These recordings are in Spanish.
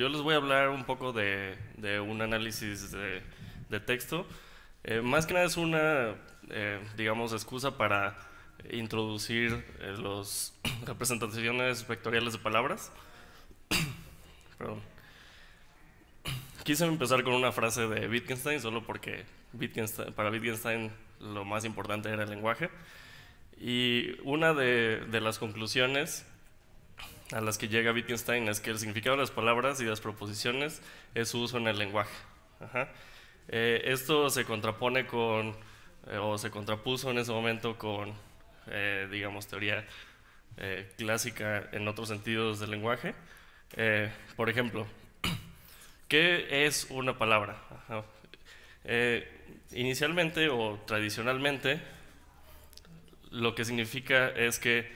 Yo les voy a hablar un poco de, un análisis de, texto. Eh, más que nada es una, eh, digamos, excusa para introducir eh, las representaciones vectoriales de palabras. Perdón. Quise empezar con una frase de Wittgenstein, solo porque para Wittgenstein lo más importante era el lenguaje. Y una de, de las conclusiones a las que llega Wittgenstein es que el significado de las palabras y las proposiciones es su uso en el lenguaje. Eh, esto se contrapone con, eh, o se contrapuso en ese momento con, eh, digamos, teoría clásica en otros sentidos del lenguaje. por ejemplo, ¿qué es una palabra? inicialmente o tradicionalmente, lo que significa es que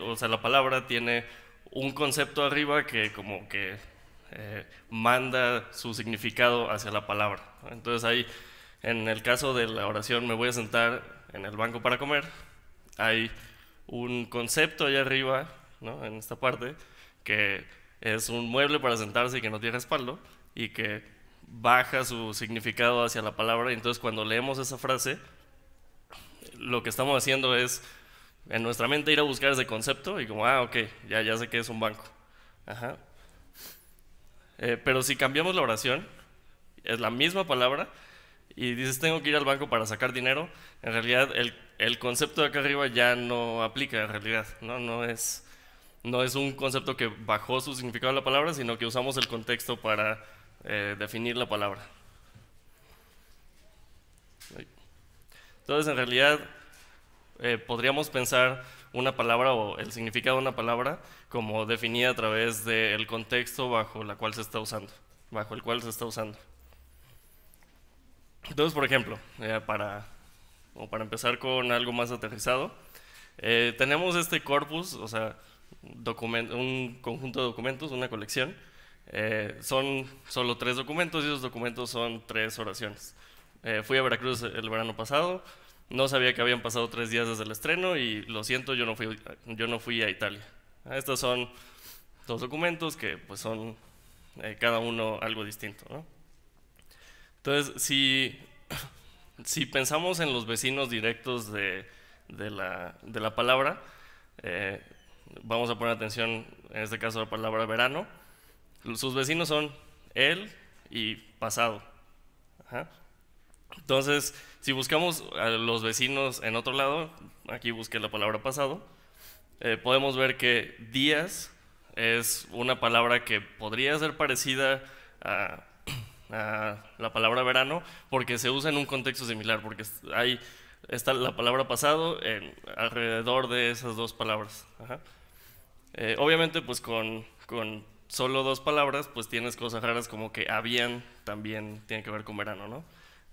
o sea, la palabra tiene un concepto arriba que como que eh, manda su significado hacia la palabra. Entonces ahí, en el caso de la oración, me voy a sentar en el banco para comer, hay un concepto allá arriba, en esta parte, que es un mueble para sentarse y que no tiene respaldo, y que baja su significado hacia la palabra. Entonces cuando leemos esa frase, lo que estamos haciendo es en nuestra mente ir a buscar ese concepto y como, ah, ok, ya, ya sé que es un banco. Ajá. Eh, pero si cambiamos la oración, es la misma palabra, y dices, tengo que ir al banco para sacar dinero, en realidad el, concepto de acá arriba ya no aplica en realidad, ¿no? No es, no es un concepto que bajó su significado de la palabra, sino que usamos el contexto para eh, definir la palabra. Entonces, en realidad, eh, podríamos pensar una palabra o el significado de una palabra como definida a través del contexto bajo la cual se está usando, bajo el cual se está usando. Entonces, por ejemplo, eh, para, o para empezar con algo más aterrizado, eh, tenemos este corpus, o sea, un conjunto de documentos, una colección. son solo tres documentos y esos documentos son tres oraciones. fui a Veracruz el verano pasado, no sabía que habían pasado tres días desde el estreno y lo siento, yo no fui, yo no fui a Italia. Estos son dos documentos que pues son eh, cada uno algo distinto. ¿no? Entonces, si, pensamos en los vecinos directos de, de, la, de la, palabra, eh, vamos a poner atención en este caso a la palabra verano, sus vecinos son él y pasado. Ajá. Entonces, si buscamos a los vecinos en otro lado, aquí busqué la palabra pasado, eh, podemos ver que días es una palabra que podría ser parecida a, la palabra verano porque se usa en un contexto similar, porque hay está la palabra pasado alrededor de esas dos palabras. Eh, obviamente, pues con, con, solo dos palabras, pues tienes cosas raras como que habían también tiene que ver con verano, ¿no?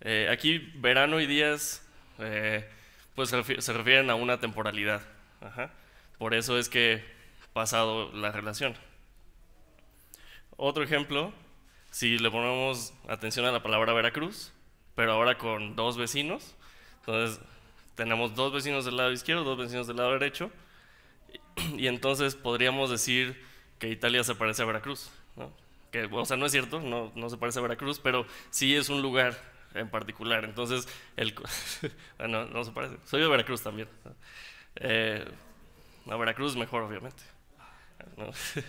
Eh, aquí verano y días eh, pues se refieren a una temporalidad. Por eso es que pasado la relación. Otro ejemplo, si le ponemos atención a la palabra Veracruz, pero ahora con dos vecinos, entonces tenemos dos vecinos del lado izquierdo, dos vecinos del lado derecho, y entonces podríamos decir que Italia se parece a Veracruz. Que, o sea, no es cierto, no, no se parece a Veracruz, pero sí es un lugar en particular. Entonces, el, bueno, no se parece. Soy de Veracruz también. a eh, Veracruz mejor, obviamente.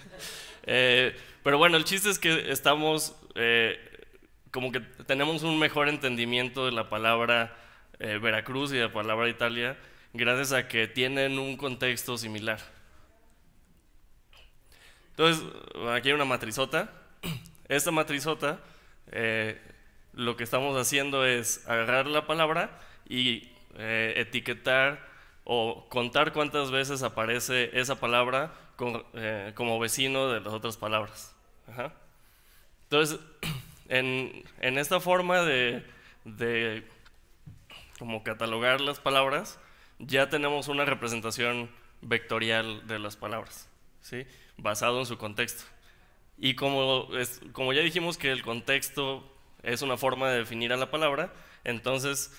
Eh, pero bueno, el chiste es que estamos, eh, como que tenemos un mejor entendimiento de la palabra Veracruz y de la palabra Italia, gracias a que tienen un contexto similar. Entonces, aquí hay una matrizota. Esta matrizota eh, lo que estamos haciendo es agarrar la palabra y eh, etiquetar o contar cuántas veces aparece esa palabra eh, como vecino de las otras palabras. Entonces, en, esta forma de, como catalogar las palabras, ya tenemos una representación vectorial de las palabras, ¿sí? basado en su contexto. Y como, como ya dijimos que el contexto es una forma de definir a la palabra, entonces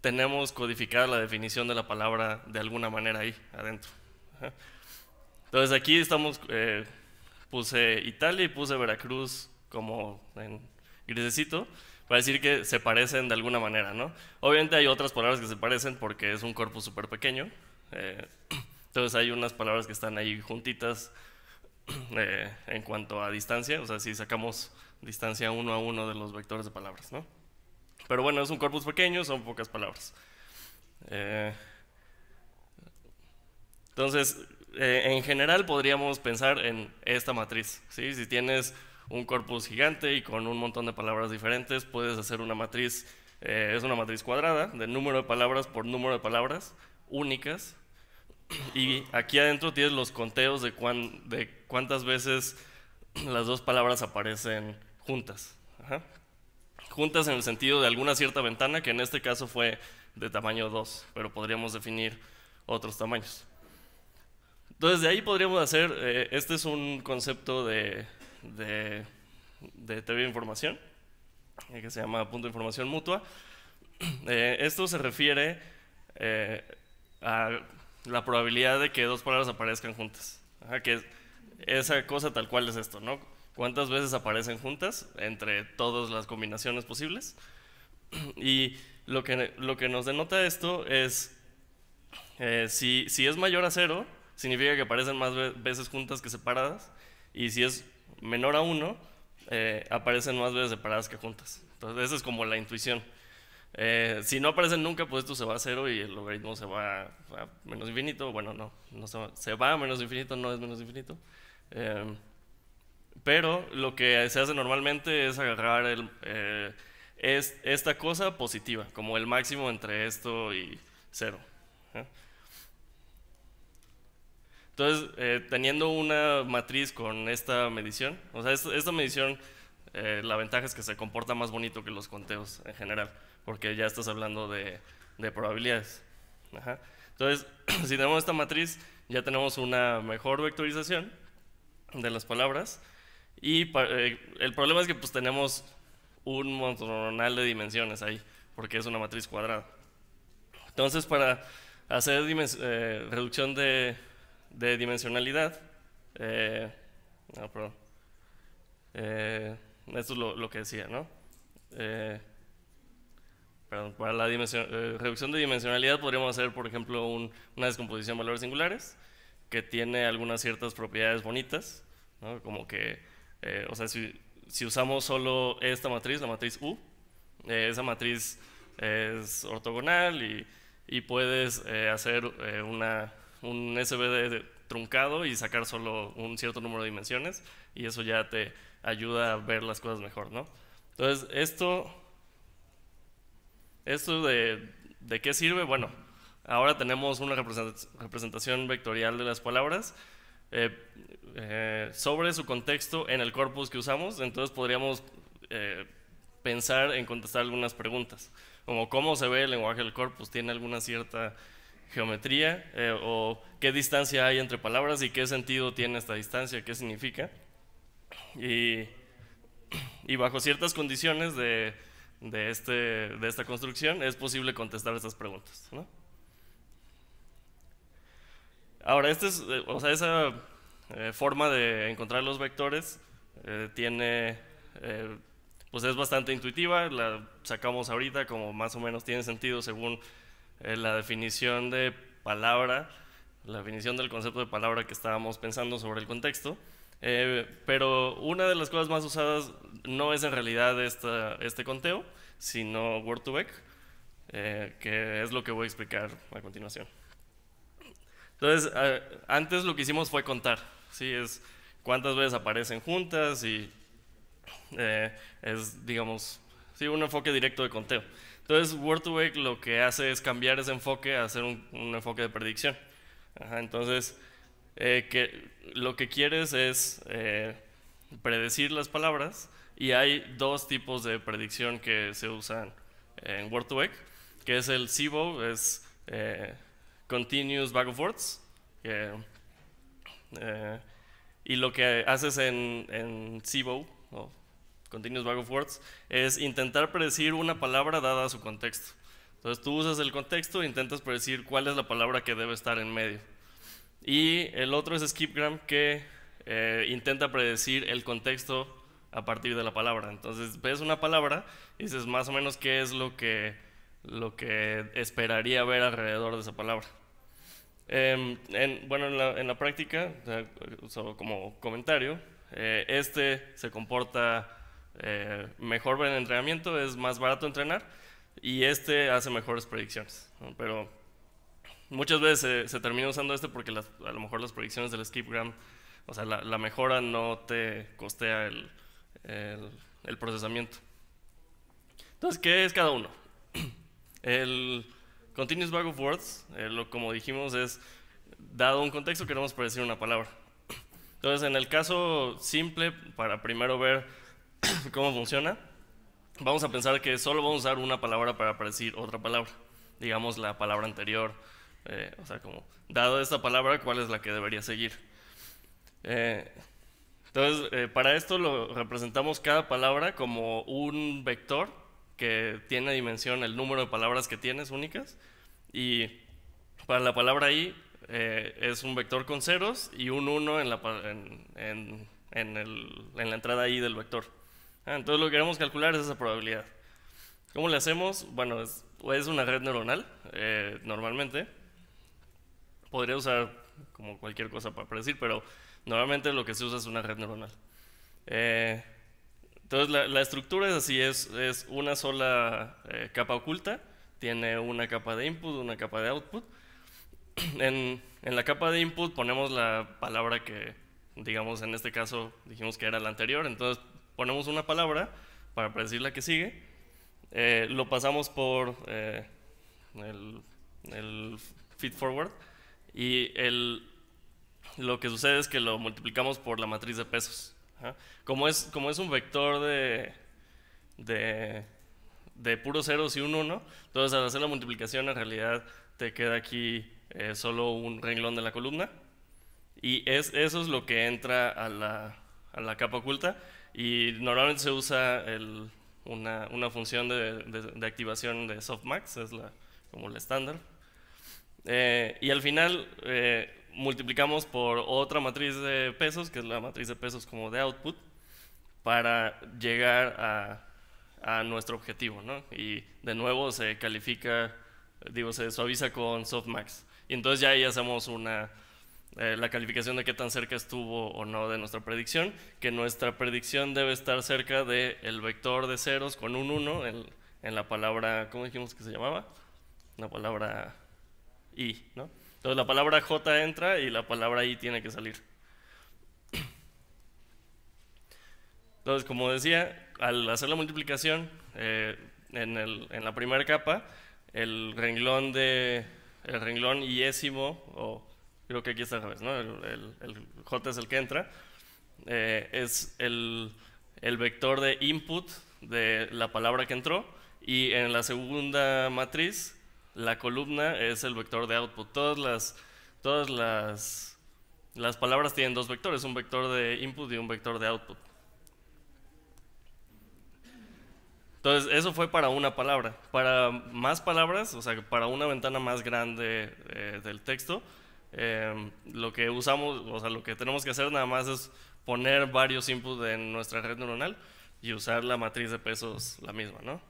tenemos codificada la definición de la palabra de alguna manera ahí adentro. Entonces aquí estamos, eh, puse Italia y puse Veracruz como en grisecito, para decir que se parecen de alguna manera, ¿no? Obviamente hay otras palabras que se parecen porque es un corpus súper pequeño, eh, entonces hay unas palabras que están ahí juntitas eh, en cuanto a distancia, o sea, si sacamos distancia uno a uno de los vectores de palabras, ¿no? Pero bueno, es un corpus pequeño, son pocas palabras. Eh, entonces, eh, en general podríamos pensar en esta matriz, Si tienes un corpus gigante y con un montón de palabras diferentes, puedes hacer una matriz, eh, es una matriz cuadrada, de número de palabras por número de palabras, únicas, y aquí adentro tienes los conteos de, de cuántas veces las dos palabras aparecen juntas. Juntas en el sentido de alguna cierta ventana, que en este caso fue de tamaño 2, pero podríamos definir otros tamaños. Entonces, de ahí podríamos hacer, eh, este es un concepto de, de, de teoría de información, eh, que se llama punto de información mutua. Eh, esto se refiere a la probabilidad de que dos palabras aparezcan juntas. que esa cosa tal cual es esto, ¿no? cuántas veces aparecen juntas entre todas las combinaciones posibles. Y lo que, lo que nos denota esto es, eh, si, es mayor a cero, significa que aparecen más veces juntas que separadas, y si es menor a 1, eh, aparecen más veces separadas que juntas. Entonces, esa es como la intuición. Eh, si no aparecen nunca, pues esto se va a cero y el logaritmo se va a, menos infinito. Bueno, no, no se, va, se va a menos infinito, no es menos infinito. Pero lo que se hace normalmente es agarrar eh, esta cosa positiva, como el máximo entre esto y cero. ¿eh? Entonces, eh, teniendo una matriz con esta medición, o sea, esta, medición, la ventaja es que se comporta más bonito que los conteos en general, porque ya estás hablando de, probabilidades. Entonces, si tenemos esta matriz, ya tenemos una mejor vectorización de las palabras, y eh, el problema es que pues tenemos un montonal de dimensiones ahí, porque es una matriz cuadrada. Entonces, para hacer eh, reducción de, dimensionalidad, eh, esto es lo, que decía, ¿no? para la reducción de dimensionalidad podríamos hacer, por ejemplo, una descomposición de valores singulares que tiene algunas ciertas propiedades bonitas, como que eh, o sea, si, usamos solo esta matriz, la matriz U, eh, esa matriz es ortogonal y, puedes eh, hacer una, un SVD truncado y sacar solo un cierto número de dimensiones y eso ya te ayuda a ver las cosas mejor, ¿no? Entonces, esto, esto de, de qué sirve, bueno, ahora tenemos una representación vectorial de las palabras eh, eh, sobre su contexto en el corpus que usamos, entonces podríamos eh, pensar en contestar algunas preguntas, como cómo se ve el lenguaje del corpus, tiene alguna cierta geometría o qué distancia hay entre palabras y qué sentido tiene esta distancia, qué significa. Y, bajo ciertas condiciones de, este, de esta construcción es posible contestar estas preguntas. Ahora, este eh, o esa eh, forma de encontrar los vectores eh, tiene, pues es bastante intuitiva, la sacamos ahorita como más o menos tiene sentido según la definición de palabra, la definición del concepto de palabra que estábamos pensando sobre el contexto. pero una de las cosas más usadas no es en realidad este conteo, sino Word2Vec, que es lo que voy a explicar a continuación. Entonces, eh, antes lo que hicimos fue contar, ¿sí? Es cuántas veces aparecen juntas y eh, es, digamos, sí, un enfoque directo de conteo. Entonces, Word 2 vec lo que hace es cambiar ese enfoque a hacer un, enfoque de predicción. entonces, eh, lo que quieres es predecir las palabras y hay dos tipos de predicción que se usan en Word 2 vec que es el SIBO, es continuous back of Words eh, y lo que haces en, en SIBO, o continuous back of Words es intentar predecir una palabra dada su contexto. Entonces tú usas el contexto e intentas predecir cuál es la palabra que debe estar en medio. Y el otro es skipgram que eh, intenta predecir el contexto a partir de la palabra. Entonces ves una palabra y dices más o menos qué es lo que lo que esperaría ver alrededor de esa palabra. Em, bueno, en la, práctica, como comentario, eh, este se comporta eh, mejor en entrenamiento, es más barato entrenar y este hace mejores predicciones. Pero muchas veces se, termina usando este porque a lo mejor las predicciones del SkipGram, o sea, la, mejora no te costea el procesamiento. Entonces, ¿qué es cada uno? El continuous bag of words, lo, como dijimos, es dado un contexto queremos predecir una palabra. Entonces, en el caso simple, para primero ver cómo funciona, vamos a pensar que solo vamos a usar una palabra para predecir otra palabra. Digamos la palabra anterior, eh, o sea, como, dado esta palabra, ¿cuál es la que debería seguir? Eh, entonces, eh, para esto lo representamos cada palabra como un vector que tiene dimensión el número de palabras que tienes únicas. Y para la palabra i eh, es un vector con ceros y un 1 en la, entrada i del vector. Ah, entonces lo que queremos calcular es esa probabilidad. ¿Cómo le hacemos? Bueno, es, una red neuronal, eh, normalmente. Podría usar como cualquier cosa para predecir, pero normalmente lo que se usa es una red neuronal. Eh, entonces la, estructura es así, es, una sola eh, capa oculta, tiene una capa de input, una capa de output. En, la capa de input ponemos la palabra que, digamos, en este caso dijimos que era la anterior, entonces ponemos una palabra para predecir la que sigue, eh, lo pasamos por eh, el, el forward y el, lo que sucede es que lo multiplicamos por la matriz de pesos. Como, es, como es un vector de, de, puros ceros y un 1, entonces al hacer la multiplicación en realidad te queda aquí eh, solo un renglón de la columna. Y es, eso es lo que entra a la, a la capa oculta. Y normalmente se usa una, una, función de, de, de, activación de softmax, es la, como la estándar. Eh, y al final, eh, multiplicamos por otra matriz de pesos, que es la matriz de pesos como de output, para llegar a, nuestro objetivo. ¿no? Y de nuevo se califica, digo, se suaviza con softmax. Y entonces ya ahí hacemos una, eh, la calificación de qué tan cerca estuvo o no de nuestra predicción, que nuestra predicción debe estar cerca del vector de ceros con un 1 en, en la palabra, ¿cómo dijimos que se llamaba? La palabra i, ¿no? Entonces la palabra J entra y la palabra I tiene que salir. Entonces, como decía, al hacer la multiplicación, eh, en, la primera capa, el renglón de el renglón yésimo, o creo que aquí está la vez, ¿no? El, J es el que entra, eh, es el, vector de input de la palabra que entró, y en la segunda matriz la columna es el vector de output. Todas las, todas las, las palabras tienen dos vectores, un vector de input y un vector de output. Entonces, eso fue para una palabra. Para más palabras, o sea, para una ventana más grande eh, del texto, eh, lo que usamos, o sea, lo que tenemos que hacer nada más es poner varios inputs en nuestra red neuronal y usar la matriz de pesos la misma, ¿no?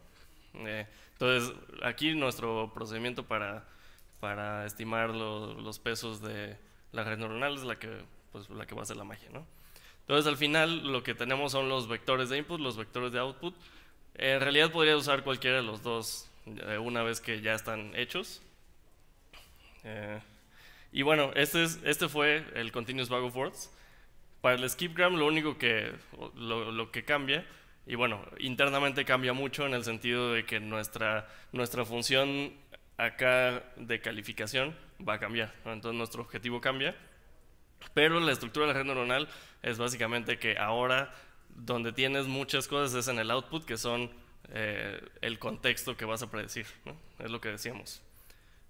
Eh, entonces, aquí nuestro procedimiento para, estimar los pesos de la red neuronal es la que, pues, la que va a hacer la magia, ¿no? Entonces, al final, lo que tenemos son los vectores de input, los vectores de output. En realidad, podría usar cualquiera de los dos eh, una vez que ya están hechos. Eh, y bueno, este, este, fue el Continuous Bag of Words. Para el skipgram, lo único que, que cambia y bueno, internamente cambia mucho en el sentido de que nuestra, nuestra función acá de calificación va a cambiar. Entonces nuestro objetivo cambia. Pero la estructura de la red neuronal es básicamente que ahora donde tienes muchas cosas es en el output, que son eh, el contexto que vas a predecir. Es lo que decíamos.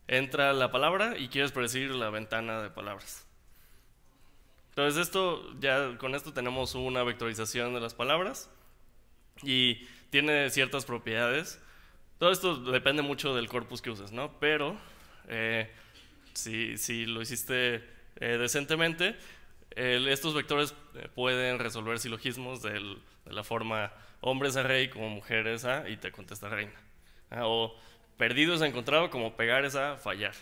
Entra la palabra y quieres predecir la ventana de palabras. Entonces esto ya con esto tenemos una vectorización de las palabras y tiene ciertas propiedades. Todo esto depende mucho del corpus que uses, ¿no? Pero eh, si, si, lo hiciste eh, decentemente, estos vectores eh, pueden resolver silogismos de la forma hombres a rey como mujeres a y te contesta reina. Ah, o perdidos a encontrado como pegar es a fallar.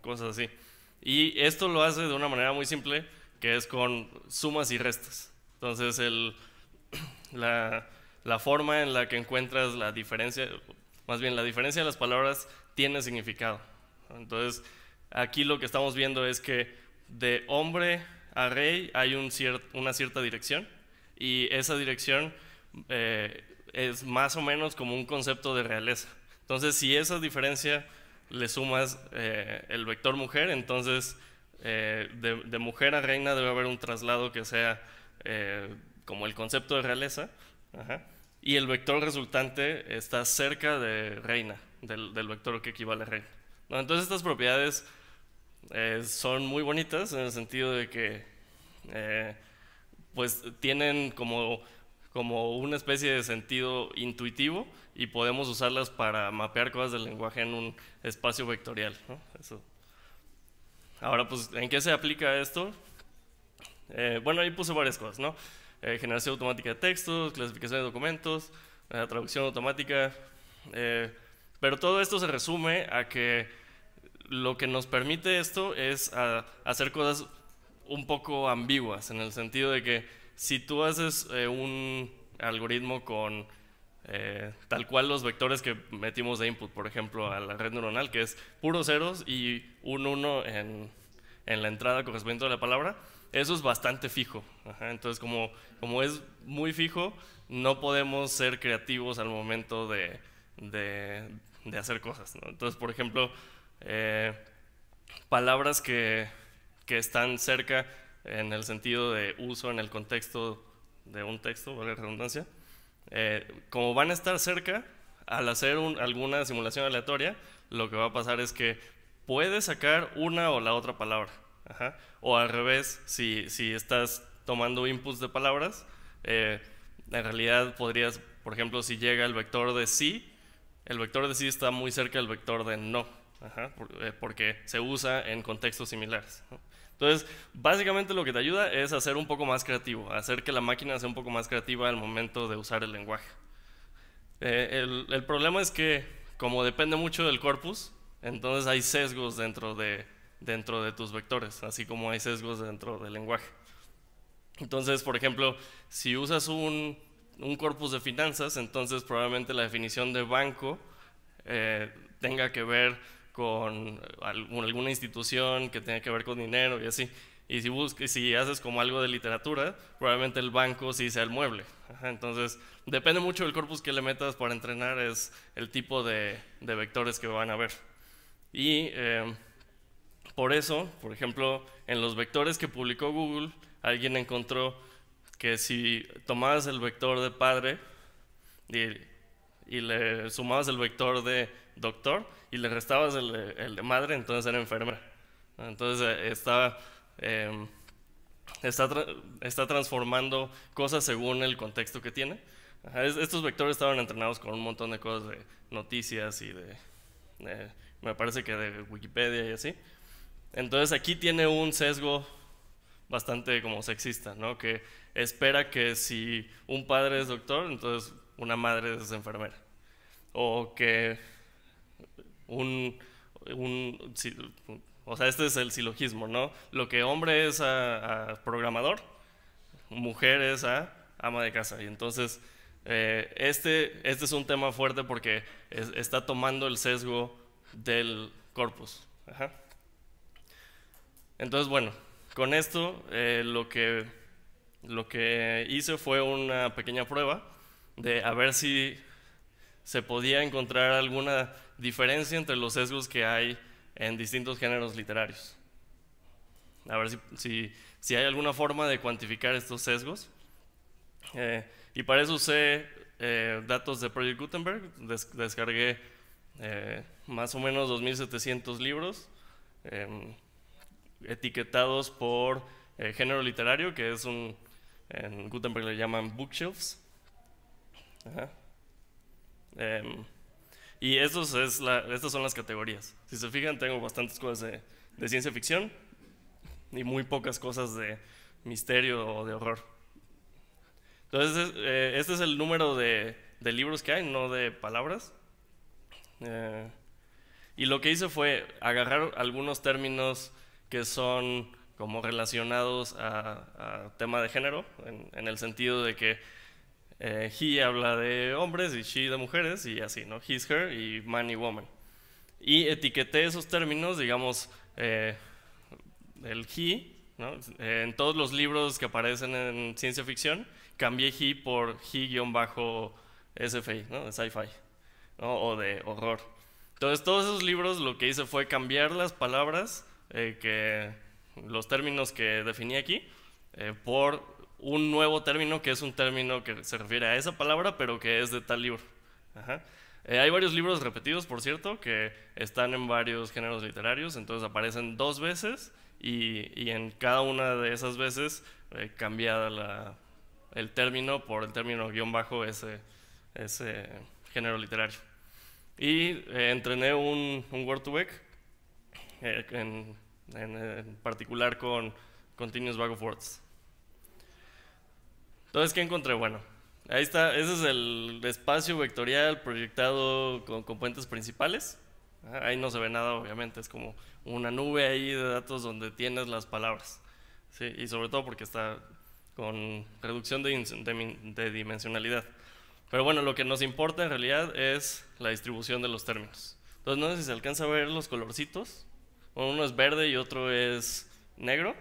cosas así. Y esto lo hace de una manera muy simple, que es con sumas y restas. Entonces el la, forma en la que encuentras la diferencia, más bien la diferencia de las palabras tiene significado. Entonces, aquí lo que estamos viendo es que de hombre a rey hay un una cierta dirección y esa dirección eh, es más o menos como un concepto de realeza. Entonces, si esa diferencia le sumas eh, el vector mujer, entonces eh, de, mujer a reina debe haber un traslado que sea como el concepto de realeza, y el vector resultante está cerca de reina, del, vector que equivale a reina. Entonces estas propiedades eh, son muy bonitas en el sentido de que eh, pues tienen como, como una especie de sentido intuitivo y podemos usarlas para mapear cosas del lenguaje en un espacio vectorial. Ahora, pues, ¿en qué se aplica esto? Eh, bueno, ahí puse varias cosas, ¿no? Eh, generación automática de textos, clasificación de documentos, eh, traducción automática. Eh, pero todo esto se resume a que lo que nos permite esto es ah, hacer cosas un poco ambiguas, en el sentido de que si tú haces un algoritmo con tal cual los vectores que metimos de input, por ejemplo, a la red neuronal, que es puros ceros y un 1 en, en, la entrada correspondiente a la palabra, eso es bastante fijo. entonces, como, como es muy fijo, no podemos ser creativos al momento de, hacer cosas. Entonces, por ejemplo, eh, palabras que, están cerca en el sentido de uso, en el contexto de un texto, vale redundancia, eh, como van a estar cerca, al hacer alguna simulación aleatoria, lo que va a pasar es que puede sacar una o la otra palabra. O al revés, si, si estás tomando inputs de palabras, eh, en realidad podrías, por ejemplo, si llega el vector de sí, el vector de sí está muy cerca del vector de no, eh, porque se usa en contextos similares. Entonces, básicamente lo que te ayuda es hacer un poco más creativo, hacer que la máquina sea un poco más creativa al momento de usar el lenguaje. Eh, el, el problema es que, como depende mucho del corpus, entonces hay sesgos dentro de dentro de tus vectores, así como hay sesgos dentro del lenguaje. Entonces, por ejemplo, si usas un, corpus de finanzas, entonces probablemente la definición de banco eh, tenga que ver con alguna institución que tenga que ver con dinero y así. Y si, haces como algo de literatura, probablemente el banco sí sea el mueble. entonces, depende mucho del corpus que le metas para entrenar, es el tipo de, vectores que van a ver. Y eh, por eso, por ejemplo, en los vectores que publicó Google, alguien encontró que si tomabas el vector de padre y, le sumabas el vector de doctor y le restabas el, de madre, entonces era enfermera. Entonces eh, está, em, está, transformando cosas según el contexto que tiene. estos vectores estaban entrenados con un montón de cosas de noticias y de me parece que de Wikipedia y así. Entonces aquí tiene un sesgo bastante como sexista, ¿no? Que espera que si un padre es doctor, entonces una madre es enfermera. O que un, o sea, este es el silogismo, ¿no? Lo que hombre es a, programador, mujer es a ama de casa. Y entonces, eh, este, este es un tema fuerte porque está tomando el sesgo del corpus. Ajá. Entonces, bueno, con esto eh, lo, que, lo que hice fue una pequeña prueba de a ver si se podía encontrar alguna diferencia entre los sesgos que hay en distintos géneros literarios. A ver si, si, si hay alguna forma de cuantificar estos sesgos. Eh, y para eso usé eh, datos de Project Gutenberg, descargué más o menos 2.700 libros, em, etiquetados por eh, género literario, que es un, en Gutenberg le llaman bookshelves. Em, y es estas son las categorías. Si se fijan, tengo bastantes cosas de, ciencia ficción y muy pocas cosas de misterio o de horror. Entonces, eh, este es el número de, libros que hay, no de palabras. Eh, y lo que hice fue agarrar algunos términos que son como relacionados a, tema de género, en, el sentido de que eh, he habla de hombres y she de mujeres y así, ¿no? His, her y man y woman. Y etiqueté esos términos, digamos, eh, el he, ¿no? en todos los libros que aparecen en ciencia ficción, cambié he por he-sfi, ¿no? De sci-fi, ¿no? O de horror. Entonces, todos esos libros lo que hice fue cambiar las palabras eh, que los términos que definí aquí eh, por un nuevo término que es un término que se refiere a esa palabra, pero que es de tal libro. Eh, hay varios libros repetidos, por cierto, que están en varios géneros literarios, entonces aparecen dos veces y, en cada una de esas veces eh, cambiada el término por el término guión bajo ese, ese género literario. Y entrené un, un Word to Wake eh, en, particular con Continuous Bag of Words. Entonces, ¿qué encontré? Bueno, ahí está, ese es el espacio vectorial proyectado con componentes principales. Ah, ahí no se ve nada, obviamente, es como una nube ahí de datos donde tienes las palabras. Y sobre todo porque está con reducción de, dimensionalidad. Pero bueno, lo que nos importa en realidad es la distribución de los términos. Entonces, no sé si se alcanza a ver los colorcitos. Uno es verde y otro es negro.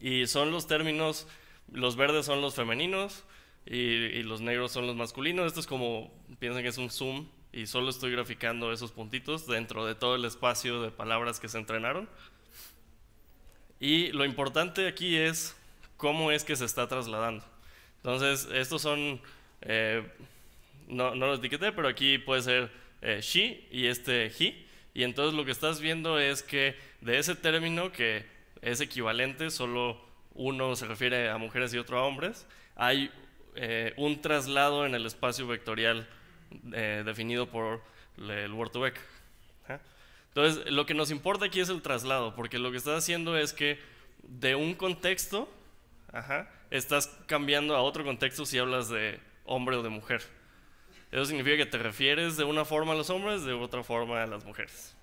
Y son los términos, los verdes son los femeninos y, los negros son los masculinos. Esto es como, piensen que es un zoom y solo estoy graficando esos puntitos dentro de todo el espacio de palabras que se entrenaron. Y lo importante aquí es cómo es que se está trasladando. Entonces, estos son, eh, no, no los etiqueté, pero aquí puede ser eh, she y este he. Y entonces lo que estás viendo es que de ese término que es equivalente, solo uno se refiere a mujeres y otro a hombres, hay eh, un traslado en el espacio vectorial eh, definido por el word vec Entonces, lo que nos importa aquí es el traslado, porque lo que estás haciendo es que de un contexto, estás cambiando a otro contexto si hablas de hombre o de mujer. Eso significa que te refieres de una forma a los hombres, de otra forma a las mujeres.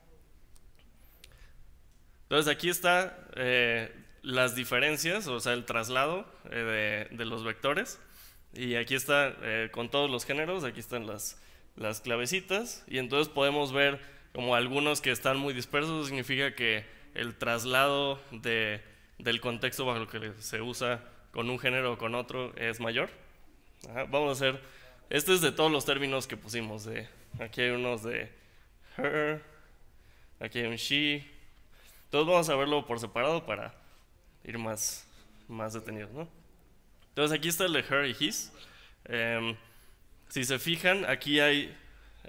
Entonces aquí está eh, las diferencias, o sea, el traslado eh, de, los vectores. Y aquí está eh, con todos los géneros, aquí están las, las clavecitas. Y entonces podemos ver como algunos que están muy dispersos, significa que el traslado del contexto bajo lo que se usa con un género o con otro es mayor. vamos a hacer este es de todos los términos que pusimos. De, eh. aquí hay unos de her, aquí hay un she. Todos vamos a verlo por separado para ir más, más detenidos, ¿no? Entonces aquí está el de her y his. Em, si se fijan, aquí hay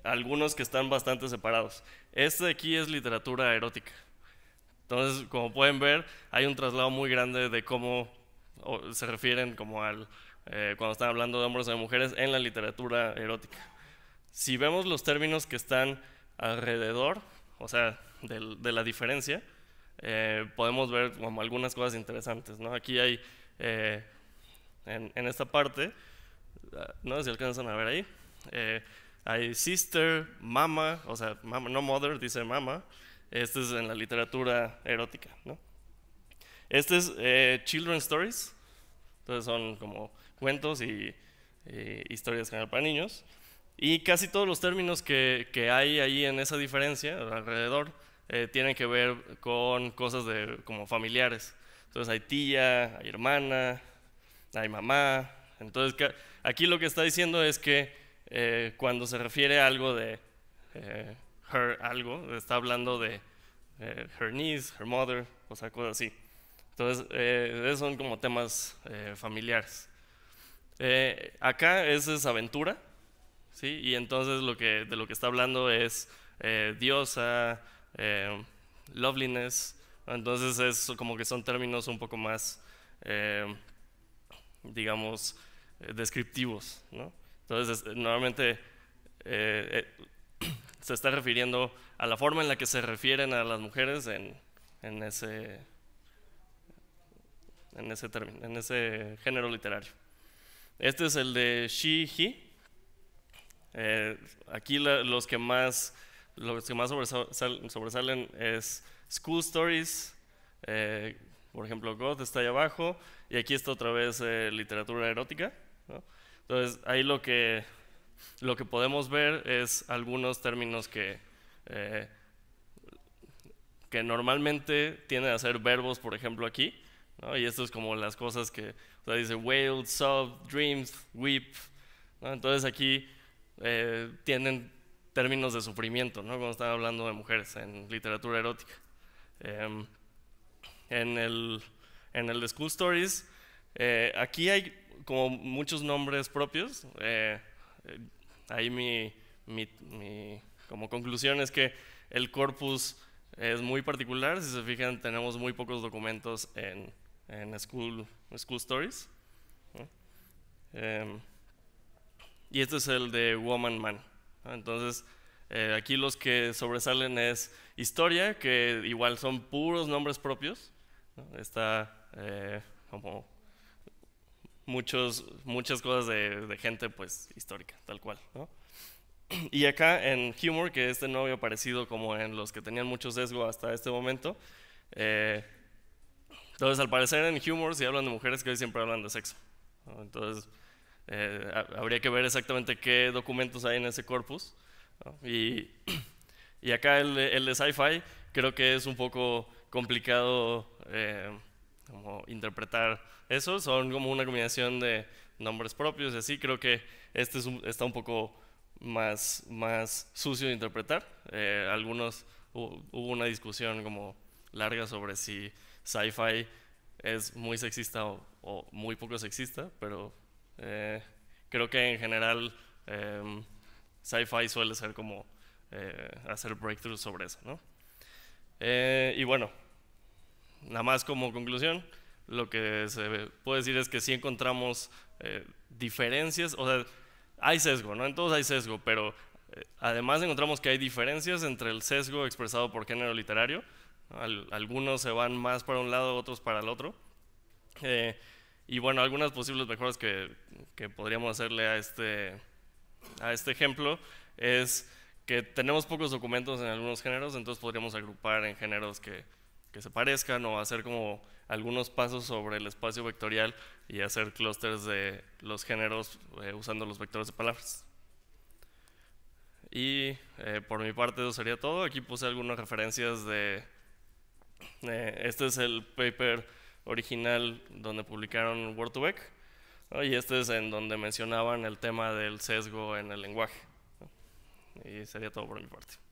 algunos que están bastante separados. Este de aquí es literatura erótica. Entonces, como pueden ver, hay un traslado muy grande de cómo se refieren como al, eh, cuando están hablando de hombres o de mujeres en la literatura erótica. Si vemos los términos que están alrededor, o sea, de, la diferencia, eh, podemos ver como algunas cosas interesantes. ¿no? Aquí hay, eh, en, esta parte, ah, no sé si alcanzan a ver ahí, hay sister, mama, o sea, no mother, dice mama. Este es en la literatura erótica. ¿no? Este es Children's Stories, entonces son como cuentos y historias para niños. Y casi todos los términos que, hay ahí en esa diferencia, alrededor, eh, tienen que ver con cosas de, como familiares. Entonces hay tía, hay hermana, hay mamá. Entonces aquí lo que está diciendo es que eh, cuando se refiere a algo de eh, her algo, está hablando de her niece, her mother, o sea, cosas así. Entonces, esos son como temas familiares. Eh, acá es esa aventura, ¿sí? Y entonces lo que, de lo que está hablando es eh, diosa, eh, loveliness, entonces es como que son términos un poco más, digamos, descriptivos, ¿no? Entonces, normalmente se está refiriendo a la forma en la que se refieren a las mujeres ese en ese término, en ese género literario. Este es el de She, eh, He. aquí los que más, que más sobresalen, es School Stories, eh, por ejemplo, God está ahí abajo, y aquí está otra vez eh, literatura erótica. Entonces, ahí lo que, lo que podemos ver es algunos términos que, que normalmente tienden a ser verbos, por ejemplo, aquí, y esto es como las cosas que dice wailed, sob, dreams, weep. Entonces aquí eh, tienen términos de sufrimiento, ¿no? cuando están hablando de mujeres en literatura erótica. Em, en, el, en School Stories, eh, aquí hay como muchos nombres propios. Eh, ahí mi, mi como conclusión es que el corpus es muy particular. Si se fijan, tenemos muy pocos documentos en en School, School Stories. Em, y este es el de Woman Man. Entonces, eh, aquí los que sobresalen es historia, que igual son puros nombres propios. Está eh, como muchos, muchas cosas de, gente pues histórica, tal cual. Y acá en Humor, que este no había aparecido como en los que tenían mucho sesgo hasta este momento, eh, entonces, al parecer en Humor si hablan de mujeres que hoy siempre hablan de sexo. Entonces, eh, habría que ver exactamente qué documentos hay en ese corpus. Y, y, acá el, el de sci-fi creo que es un poco complicado eh, como interpretar eso. Son como una combinación de nombres propios y así. Creo que este está un poco más, más sucio de interpretar. Eh, algunos hubo una discusión como larga sobre si sci-fi es muy sexista o, muy poco sexista, pero eh, creo que en general em, sci-fi suele ser como eh, hacer breakthroughs sobre eso. ¿no? Eh, y bueno, nada más como conclusión, lo que se puede decir es que sí encontramos diferencias, o sea, hay sesgo, ¿no? En todos hay sesgo, pero además encontramos que hay diferencias entre el sesgo expresado por género literario, al, algunos se van más para un lado, otros para el otro. Eh, y bueno, algunas posibles mejoras que, que, podríamos hacerle a este, a este ejemplo es que tenemos pocos documentos en algunos géneros, entonces podríamos agrupar en géneros que, que se parezcan o hacer como algunos pasos sobre el espacio vectorial y hacer clústeres de los géneros eh, usando los vectores de palabras. Y eh, por mi parte eso sería todo. Aquí puse algunas referencias de eh, este es el paper original donde publicaron Word 2 vec y este es en donde mencionaban el tema del sesgo en el lenguaje. Y sería todo por mi parte.